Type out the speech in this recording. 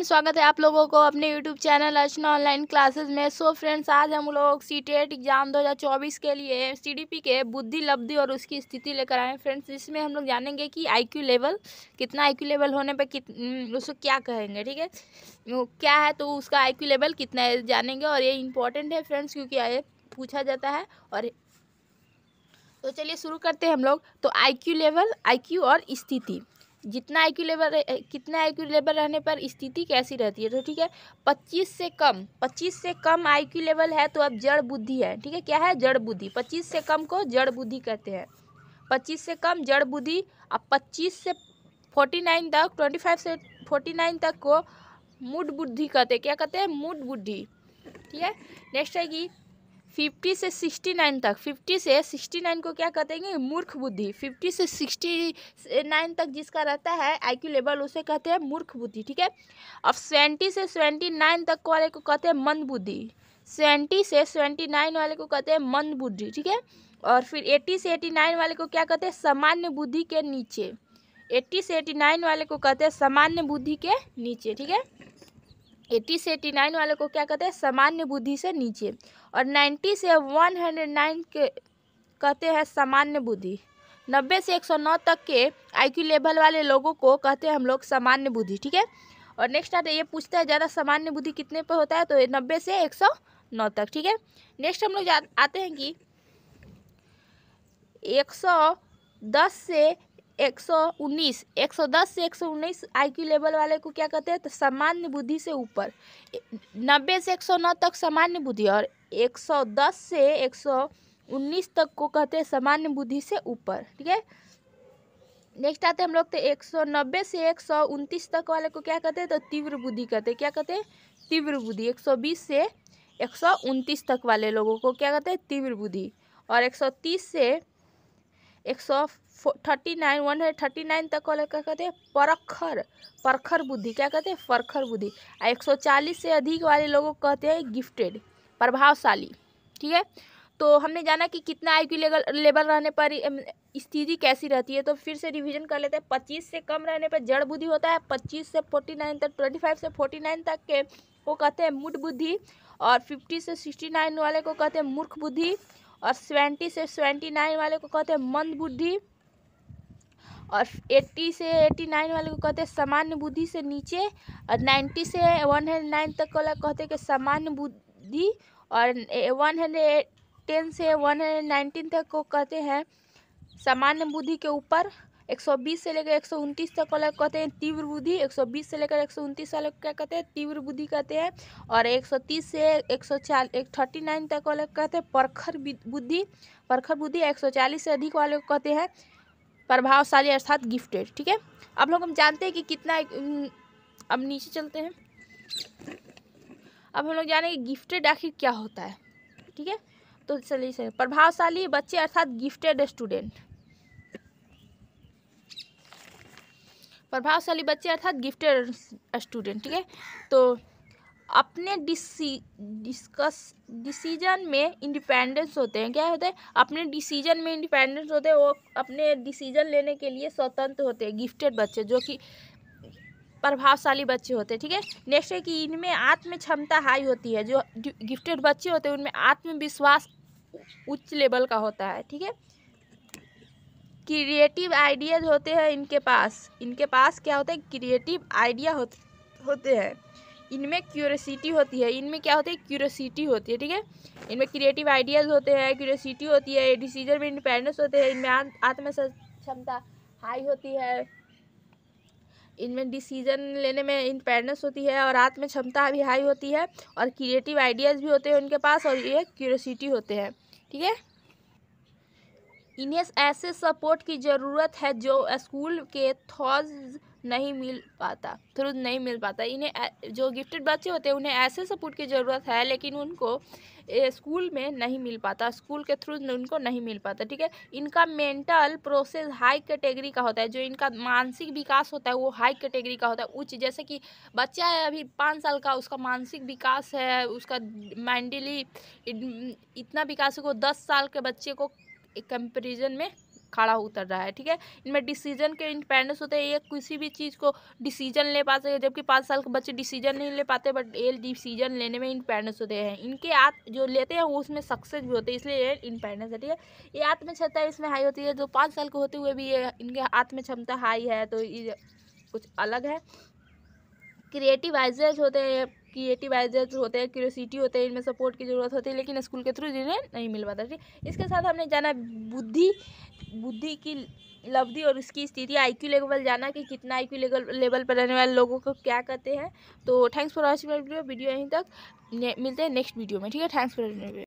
friends स्वागत है आप लोगों को अपने YouTube channel Archana online classes में सो फ्रेंड्स आज हम लोग सी टेट एग्ज़ाम 2024 के लिए सी के बुद्धि लब्धि और उसकी स्थिति लेकर आए फ्रेंड्स इसमें हम लोग जानेंगे कि आईक्यू लेवल कितना आईक्यू लेवल होने पर कित उसको क्या कहेंगे ठीक है क्या है तो उसका आई लेवल कितना है जानेंगे और ये इंपॉर्टेंट है फ्रेंड्स क्योंकि ये पूछा जाता है और तो चलिए शुरू करते हैं हम लोग तो आई लेवल आई और स्थिति जितना आई लेवल कितना आई लेवल रहने पर स्थिति कैसी रहती है तो ठीक है पच्चीस से कम पच्चीस से कम आई लेवल है तो अब जड़ बुद्धि है ठीक है क्या है जड़ बुद्धि पच्चीस से कम को जड़ बुद्धि कहते हैं पच्चीस से कम जड़ बुद्धि अब पच्चीस से फोर्टी नाइन तक ट्वेंटी फाइव से फोर्टी नाइन तक को मूड बुद्धि कहते हैं क्या कहते हैं मूड बुद्धि ठीक है नेक्स्ट है कि फिफ्टी से सिक्सटी नाइन तक फिफ्टी से सिक्सटी नाइन को क्या कहते हैं मूर्ख बुद्धि फिफ्टी से सिक्सटी नाइन तक जिसका रहता है आईक्यू लेवल उसे कहते हैं मूर्ख बुद्धि ठीक है अब सेवेंटी से सेवेंटी नाइन तक वाले को कहते हैं मंद बुद्धि सेवेंटी से सेवेंटी नाइन वाले को कहते हैं मंद बुद्धि ठीक है और फिर एट्टी से एटी नाइन वाले को क्या कहते हैं सामान्य बुद्धि के नीचे एट्टी से एटी नाइन वाले को कहते हैं सामान्य बुद्धि के नीचे ठीक है एट्टी से एट्टी नाइन वाले को क्या कहते हैं सामान्य बुद्धि से नीचे और नाइन्टी से वन हंड्रेड नाइन के कहते हैं सामान्य बुद्धि नब्बे से एक सौ नौ तक के आईक्यू लेवल वाले लोगों को कहते हैं हम लोग सामान्य बुद्धि ठीक है और नेक्स्ट आता है ये पूछता है ज़्यादा सामान्य बुद्धि कितने पर होता है तो नब्बे से एक सौ नौ तक ठीक है नेक्स्ट हम लोग आते हैं कि एक सौ दस से सौ 110 से 119 आईक्यू लेवल वाले को क्या कहते हैं तो सामान्य बुद्धि से ऊपर 90 से 109 तक सामान्य बुद्धि और 110 से 119 तक को कहते हैं सामान्य बुद्धि से ऊपर ठीक है नेक्स्ट आते हैं हम लोग तो 190 से एक तक वाले को क्या कहते हैं तो तीव्र बुद्धि कहते हैं क्या कहते हैं तीव्र बुद्धि बीस से एक तक वाले लोगों को क्या कहते हैं तीव्र बुद्धि और 130 से एक सौ thirty nine one hundred thirty nine तक वाले क्या कहते हैं परखर परखर बुद्धि क्या कहते हैं परखर बुद्धि एक सौ चालीस से अधिक वाले लोगों को कहते हैं गिफ्टेड प्रभावशाली ठीक है तो हमने जाना कि कितना आई क्यू लेवल लेवल रहने पर स्थिति कैसी रहती है तो फिर से रिवीजन कर लेते हैं पच्चीस से कम रहने पर जड़ बुद्धि होता है पच्चीस से फोर्टी नाइन तक ट्वेंटी फाइव से फोर्टी नाइन तक के को कहते हैं मूड बुद्धि और फिफ्टी से सिक्सटी नाइन वाले को कहते हैं मूर्ख बुद्धि और सेवेंटी से सेवेंटी नाइन वाले को कहते हैं मंद बुद्धि और एट्टी से एट्टी नाइन वाले को कहते हैं सामान्य बुद्धि से नीचे और नाइन्टी से वन हंड्रेड नाइन तक वाला कहते हैं कि सामान्य बुद्धि और वन हंड्रेड टेन से वन हंड्रेड नाइन्टीन तक को कहते हैं सामान्य बुद्धि के ऊपर 120 से लेकर एक तक वाला कहते हैं तीव्र बुद्धि 120 से लेकर एक वाले क्या कहते हैं तीव्र बुद्धि कहते हैं और 130 से एक सौ तक वाले कहते हैं परखर बुद्धि परखर बुद्धि 140 से अधिक वाले को कहते हैं प्रभावशाली अर्थात गिफ्टेड ठीक है अब लोग हम जानते हैं कि कितना अब नीचे चलते हैं अब हम लोग कि गिफ्टेड आखिर क्या होता है ठीक है तो चलिए प्रभावशाली बच्चे अर्थात गिफ्टेड स्टूडेंट प्रभावशाली बच्चे अर्थात गिफ्टेड स्टूडेंट ठीक है तो अपने डिसी डिसीजन में इंडिपेंडेंस होते हैं क्या होते हैं अपने डिसीजन में इंडिपेंडेंस होते हैं वो अपने डिसीजन लेने के लिए स्वतंत्र होते हैं गिफ्टेड बच्चे जो कि प्रभावशाली बच्चे होते हैं ठीक है नेक्स्ट है कि इनमें आत्म क्षमता हाई होती है जो गिफ्टेड बच्चे होते हैं उनमें आत्मविश्वास उच्च लेवल का होता है ठीक है क्रिएटिव आइडियाज़ होते हैं इनके पास इनके पास क्या होता है क्रिएटिव आइडिया होते होते हैं इनमें क्यूरसिटी होती है इनमें क्या होती है क्यूरसिटी होती है ठीक है इनमें क्रिएटिव आइडियाज़ होते हैं क्यूरसिटी होती है डिसीजन में इंडिपेंडेंस होते हैं इनमें आत्म क्षमता हाई होती है इनमें डिसीजन लेने में इंडिपेंडेंस होती है और आत्म क्षमता भी हाई होती है और क्रिएटिव आइडियाज़ भी होते हैं उनके पास और ये क्यूरसिटी होते हैं ठीक है इन्हें ऐसे सपोर्ट की ज़रूरत है जो स्कूल के थॉज नहीं मिल पाता थ्रू नहीं मिल पाता इन्हें जो गिफ्टेड बच्चे होते हैं उन्हें ऐसे सपोर्ट की ज़रूरत है लेकिन उनको स्कूल में नहीं मिल पाता स्कूल के थ्रू उनको नहीं मिल पाता ठीक है इनका मेंटल प्रोसेस हाई कैटेगरी का होता है जो इनका मानसिक विकास होता है वो हाई कैटेगरी का होता है उच्च जैसे कि बच्चा है अभी पाँच साल का उसका मानसिक विकास है उसका माइंडली इतना विकास है वो दस साल के बच्चे को कंपेरिजन में खड़ा उतर रहा है ठीक है इनमें डिसीजन के इंडिपेंडेंस होते हैं ये किसी भी चीज़ को डिसीजन ले पाते हैं जबकि पाँच साल के बच्चे डिसीजन नहीं ले पाते बट ये डिसीजन लेने में इंडिपेंडेंस होते हैं इनके आत जो लेते हैं वो उसमें सक्सेस भी होते हैं इसलिए ये इंडिपेंडेंस है ठीक है ये आत्म क्षमता इसमें हाई होती है जो पाँच साल के होते हुए भी ये इनके आत्म क्षमता हाई है तो ये कुछ अलग है क्रिएटिव आइजेज होते हैं क्रिएटिव आइडिया जो होते हैं क्यूरोसिटी होते हैं इनमें सपोर्ट की ज़रूरत होती है लेकिन स्कूल के थ्रू जिन्हें नहीं मिल पाता ठीक इसके साथ हमने जाना बुद्धि बुद्धि की लब्धि और उसकी स्थिति आईक्यू लेवल जाना कि कितना आईक्यू लेवल लेवल पर रहने वाले लोगों को क्या कहते हैं तो thanks for watching video video यहीं तक मिलते हैं नेक्स्ट वीडियो में ठीक है थैंक्स फॉर